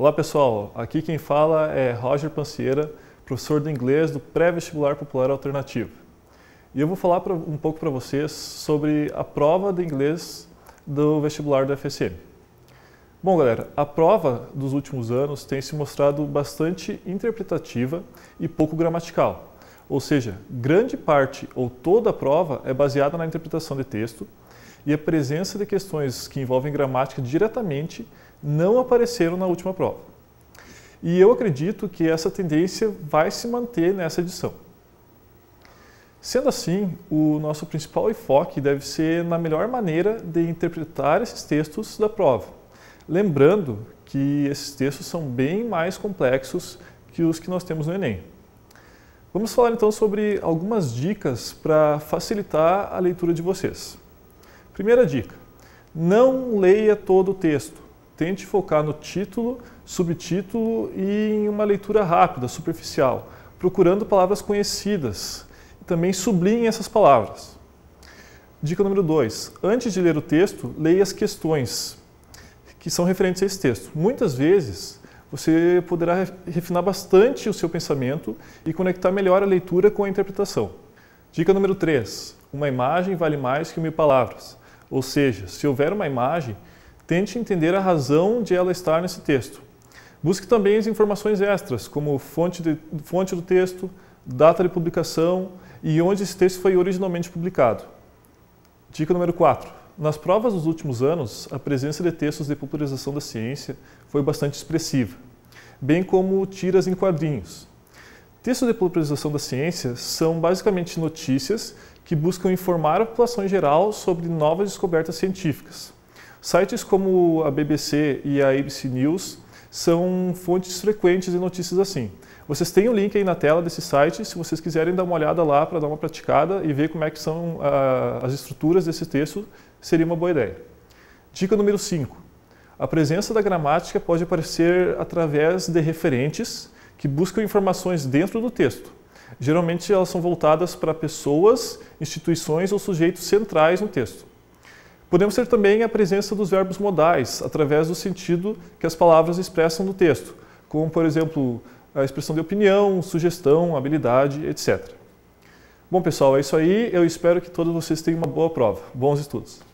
Olá pessoal, aqui quem fala é Roger Pancieira, professor de inglês do Pré-Vestibular Popular Alternativo. E eu vou falar pra, um pouco para vocês sobre a prova de inglês do vestibular do FSM. Bom galera, a prova dos últimos anos tem se mostrado bastante interpretativa e pouco gramatical. Ou seja, grande parte ou toda a prova é baseada na interpretação de texto e a presença de questões que envolvem gramática diretamente não apareceram na última prova. E eu acredito que essa tendência vai se manter nessa edição. Sendo assim, o nosso principal enfoque deve ser na melhor maneira de interpretar esses textos da prova. Lembrando que esses textos são bem mais complexos que os que nós temos no Enem. Vamos falar então sobre algumas dicas para facilitar a leitura de vocês. Primeira dica: não leia todo o texto. Tente focar no título, subtítulo e em uma leitura rápida, superficial, procurando palavras conhecidas. E também sublinhe essas palavras. Dica número 2. Antes de ler o texto, leia as questões que são referentes a esse texto. Muitas vezes, você poderá refinar bastante o seu pensamento e conectar melhor a leitura com a interpretação. Dica número 3. Uma imagem vale mais que mil palavras. Ou seja, se houver uma imagem, tente entender a razão de ela estar nesse texto. Busque também as informações extras, como fonte, de, fonte do texto, data de publicação e onde esse texto foi originalmente publicado. Dica número 4. Nas provas dos últimos anos, a presença de textos de popularização da ciência foi bastante expressiva, bem como tiras em quadrinhos. Textos de popularização da ciência são basicamente notícias que buscam informar a população em geral sobre novas descobertas científicas. Sites como a BBC e a ABC News são fontes frequentes de notícias assim. Vocês têm o um link aí na tela desse site, se vocês quiserem dar uma olhada lá para dar uma praticada e ver como é que são uh, as estruturas desse texto, seria uma boa ideia. Dica número 5. A presença da gramática pode aparecer através de referentes que buscam informações dentro do texto. Geralmente elas são voltadas para pessoas, instituições ou sujeitos centrais no texto. Podemos ter também a presença dos verbos modais, através do sentido que as palavras expressam no texto, como, por exemplo, a expressão de opinião, sugestão, habilidade, etc. Bom, pessoal, é isso aí. Eu espero que todos vocês tenham uma boa prova. Bons estudos!